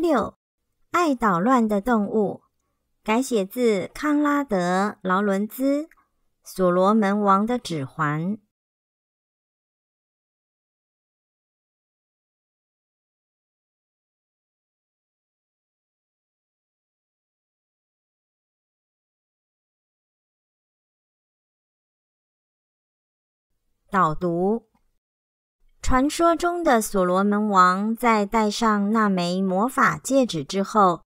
六，爱捣乱的动物，改写自康拉德·劳伦兹《所罗门王的指环》导读。传说中的所罗门王在戴上那枚魔法戒指之后，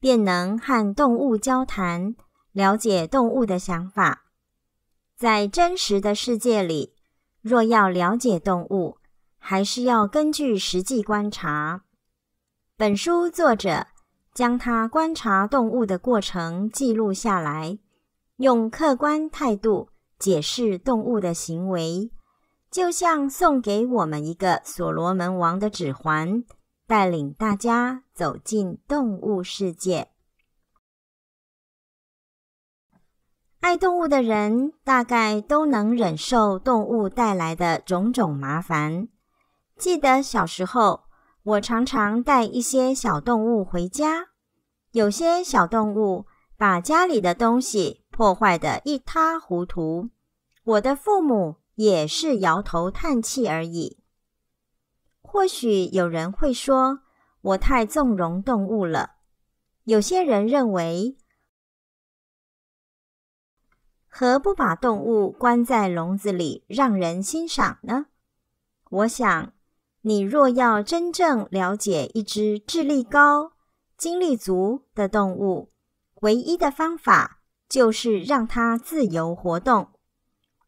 便能和动物交谈，了解动物的想法。在真实的世界里，若要了解动物，还是要根据实际观察。本书作者将他观察动物的过程记录下来，用客观态度解释动物的行为。就像送给我们一个所罗门王的指环，带领大家走进动物世界。爱动物的人大概都能忍受动物带来的种种麻烦。记得小时候，我常常带一些小动物回家，有些小动物把家里的东西破坏得一塌糊涂。我的父母。也是摇头叹气而已。或许有人会说，我太纵容动物了。有些人认为，何不把动物关在笼子里让人欣赏呢？我想，你若要真正了解一只智力高、精力足的动物，唯一的方法就是让它自由活动。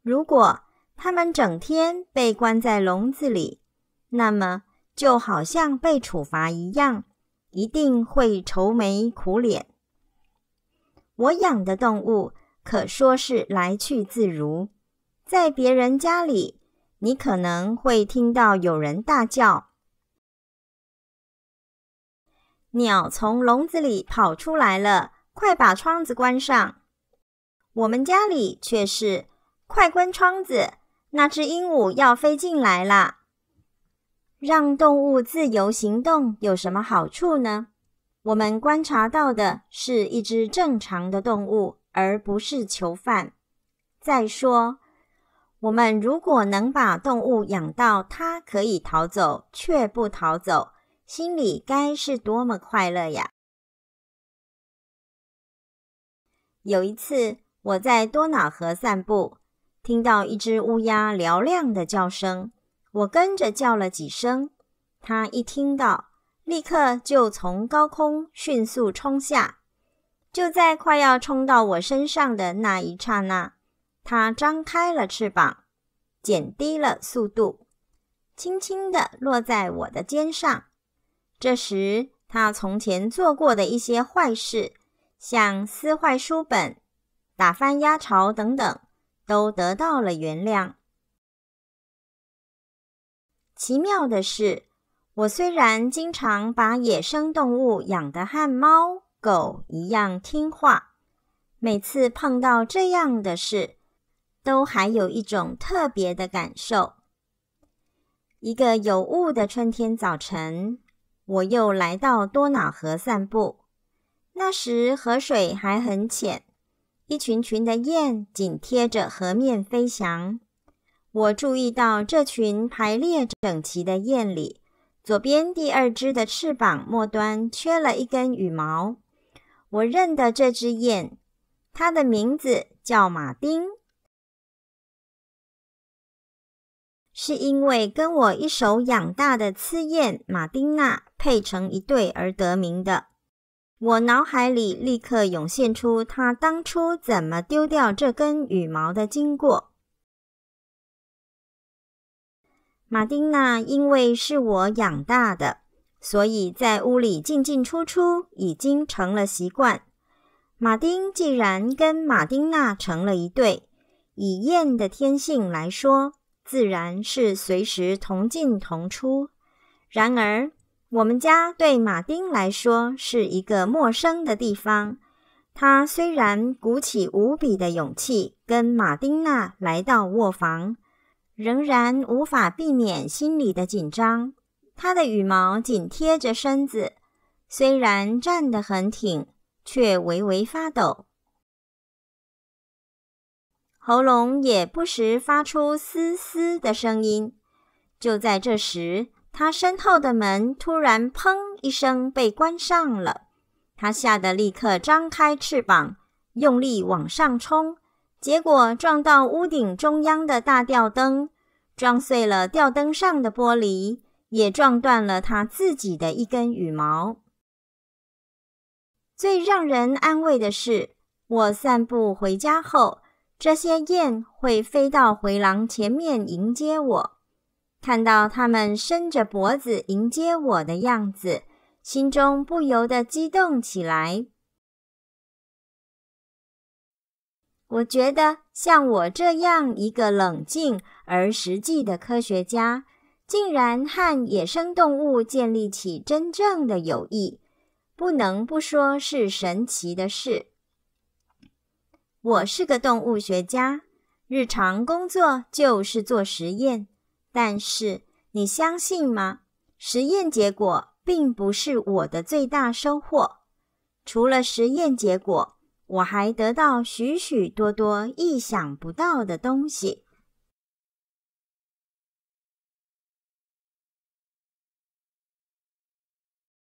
如果他们整天被关在笼子里，那么就好像被处罚一样，一定会愁眉苦脸。我养的动物可说是来去自如，在别人家里，你可能会听到有人大叫：“鸟从笼子里跑出来了，快把窗子关上。”我们家里却是：“快关窗子。”那只鹦鹉要飞进来了。让动物自由行动有什么好处呢？我们观察到的是一只正常的动物，而不是囚犯。再说，我们如果能把动物养到它可以逃走却不逃走，心里该是多么快乐呀！有一次，我在多瑙河散步。听到一只乌鸦嘹亮的叫声，我跟着叫了几声。它一听到，立刻就从高空迅速冲下。就在快要冲到我身上的那一刹那，它张开了翅膀，减低了速度，轻轻地落在我的肩上。这时，它从前做过的一些坏事，像撕坏书本、打翻鸭巢等等。都得到了原谅。奇妙的是，我虽然经常把野生动物养得和猫狗一样听话，每次碰到这样的事，都还有一种特别的感受。一个有雾的春天早晨，我又来到多瑙河散步。那时河水还很浅。一群群的雁紧贴着河面飞翔。我注意到这群排列整齐的雁里，左边第二只的翅膀末端缺了一根羽毛。我认得这只雁，它的名字叫马丁，是因为跟我一手养大的雌雁马丁娜配成一对而得名的。我脑海里立刻涌现出他当初怎么丢掉这根羽毛的经过。马丁娜因为是我养大的，所以在屋里进进出出已经成了习惯。马丁既然跟马丁娜成了一对，以燕的天性来说，自然是随时同进同出。然而。我们家对马丁来说是一个陌生的地方。他虽然鼓起无比的勇气跟马丁娜来到卧房，仍然无法避免心里的紧张。他的羽毛紧贴着身子，虽然站得很挺，却微微发抖，喉咙也不时发出嘶嘶的声音。就在这时，他身后的门突然“砰”一声被关上了，他吓得立刻张开翅膀，用力往上冲，结果撞到屋顶中央的大吊灯，撞碎了吊灯上的玻璃，也撞断了他自己的一根羽毛。最让人安慰的是，我散步回家后，这些雁会飞到回廊前面迎接我。看到他们伸着脖子迎接我的样子，心中不由得激动起来。我觉得，像我这样一个冷静而实际的科学家，竟然和野生动物建立起真正的友谊，不能不说是神奇的事。我是个动物学家，日常工作就是做实验。但是你相信吗？实验结果并不是我的最大收获。除了实验结果，我还得到许许多多意想不到的东西。